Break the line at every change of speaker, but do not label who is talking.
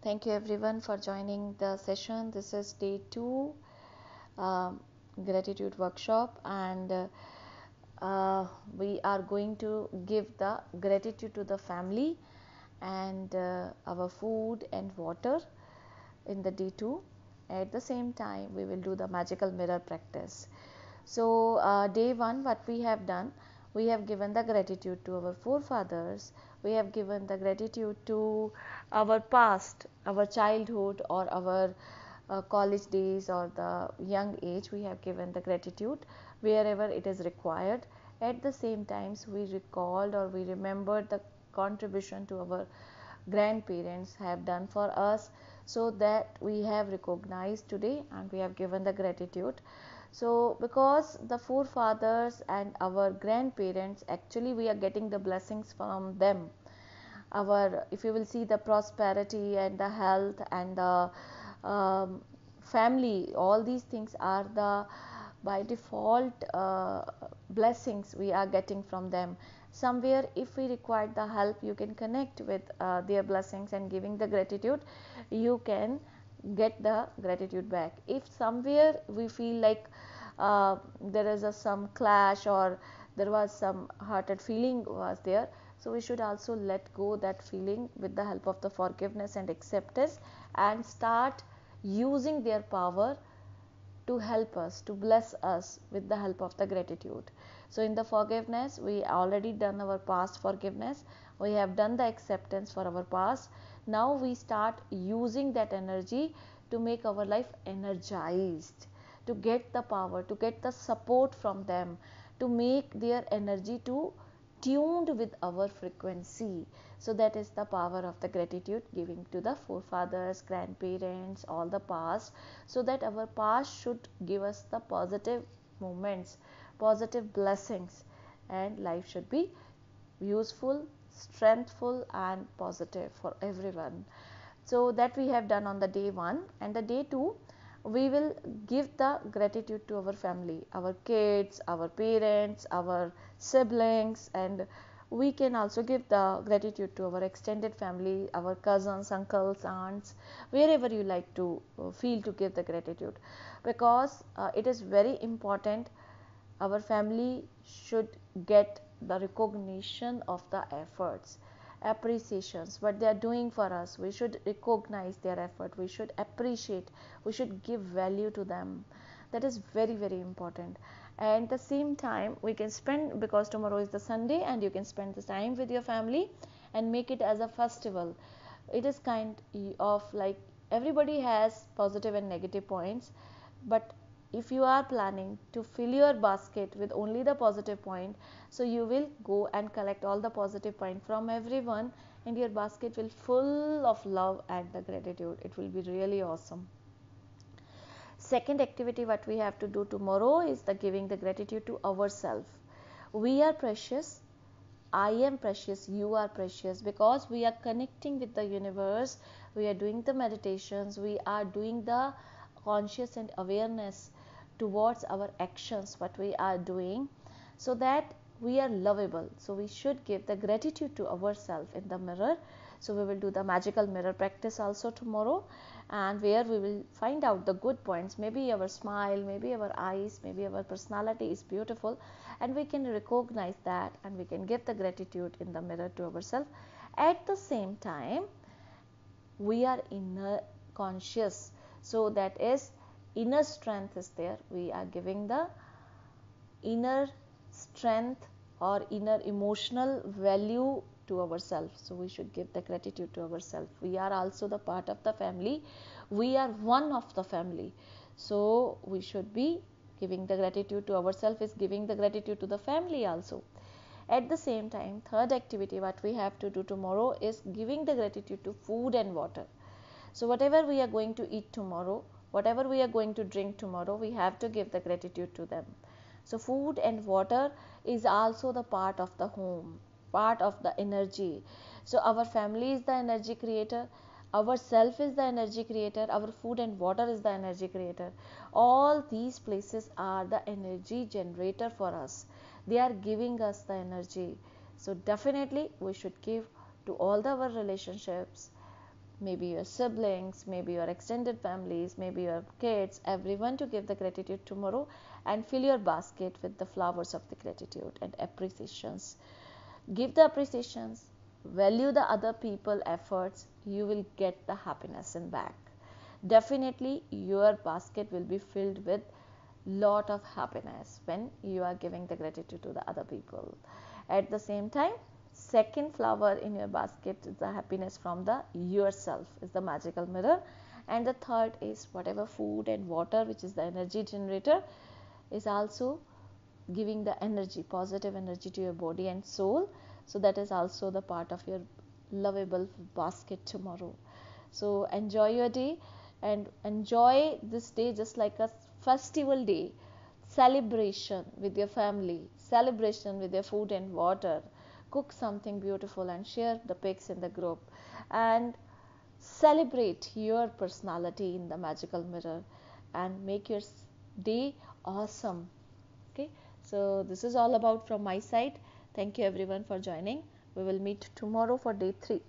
Thank you everyone for joining the session. This is day two uh, gratitude workshop, and uh, uh, we are going to give the gratitude to the family and uh, our food and water in the day two. At the same time, we will do the magical mirror practice. So, uh, day one, what we have done we have given the gratitude to our forefathers, we have given the gratitude to our past, our childhood, or our uh, college days, or the young age, we have given the gratitude wherever it is required. At the same times, we recalled or we remembered the contribution to our grandparents have done for us so that we have recognized today and we have given the gratitude so, because the forefathers and our grandparents actually we are getting the blessings from them. Our if you will see the prosperity and the health and the um, family, all these things are the by default uh, blessings we are getting from them. Somewhere, if we require the help, you can connect with uh, their blessings and giving the gratitude, you can get the gratitude back. If somewhere we feel like uh, there is a, some clash or there was some hurted feeling was there, so we should also let go that feeling with the help of the forgiveness and acceptance and start using their power to help us, to bless us with the help of the gratitude. So in the forgiveness, we already done our past forgiveness. We have done the acceptance for our past now we start using that energy to make our life energized to get the power to get the support from them to make their energy to tuned with our frequency so that is the power of the gratitude giving to the forefathers grandparents all the past so that our past should give us the positive moments positive blessings and life should be useful strengthful and positive for everyone. So, that we have done on the day 1 and the day 2 we will give the gratitude to our family, our kids, our parents, our siblings and we can also give the gratitude to our extended family, our cousins, uncles, aunts, wherever you like to uh, feel to give the gratitude because uh, it is very important our family should get the recognition of the efforts appreciations what they are doing for us we should recognize their effort we should appreciate we should give value to them that is very very important and the same time we can spend because tomorrow is the sunday and you can spend the time with your family and make it as a festival it is kind of like everybody has positive and negative points but if you are planning to fill your basket with only the positive point so you will go and collect all the positive point from everyone and your basket will full of love and the gratitude it will be really awesome second activity what we have to do tomorrow is the giving the gratitude to ourselves we are precious I am precious, you are precious because we are connecting with the universe, we are doing the meditations, we are doing the conscious and awareness towards our actions, what we are doing, so that we are lovable. So we should give the gratitude to ourselves in the mirror. So we will do the magical mirror practice also tomorrow and where we will find out the good points. Maybe our smile, maybe our eyes, maybe our personality is beautiful and we can recognize that and we can give the gratitude in the mirror to ourselves. At the same time, we are inner conscious. So that is inner strength is there we are giving the inner strength or inner emotional value to ourselves so we should give the gratitude to ourselves we are also the part of the family we are one of the family so we should be giving the gratitude to ourselves is giving the gratitude to the family also at the same time third activity what we have to do tomorrow is giving the gratitude to food and water so whatever we are going to eat tomorrow Whatever we are going to drink tomorrow, we have to give the gratitude to them. So, food and water is also the part of the home, part of the energy. So, our family is the energy creator, our self is the energy creator, our food and water is the energy creator. All these places are the energy generator for us, they are giving us the energy. So, definitely, we should give to all the, our relationships maybe your siblings, maybe your extended families, maybe your kids, everyone to give the gratitude tomorrow and fill your basket with the flowers of the gratitude and appreciations. Give the appreciations, value the other people efforts, you will get the happiness in back. Definitely your basket will be filled with lot of happiness when you are giving the gratitude to the other people. At the same time, second flower in your basket is the happiness from the yourself is the magical mirror and the third is whatever food and water which is the energy generator is also giving the energy positive energy to your body and soul so that is also the part of your lovable basket tomorrow so enjoy your day and enjoy this day just like a festival day celebration with your family celebration with your food and water cook something beautiful and share the pics in the group and celebrate your personality in the magical mirror and make your day awesome okay so this is all about from my side thank you everyone for joining we will meet tomorrow for day 3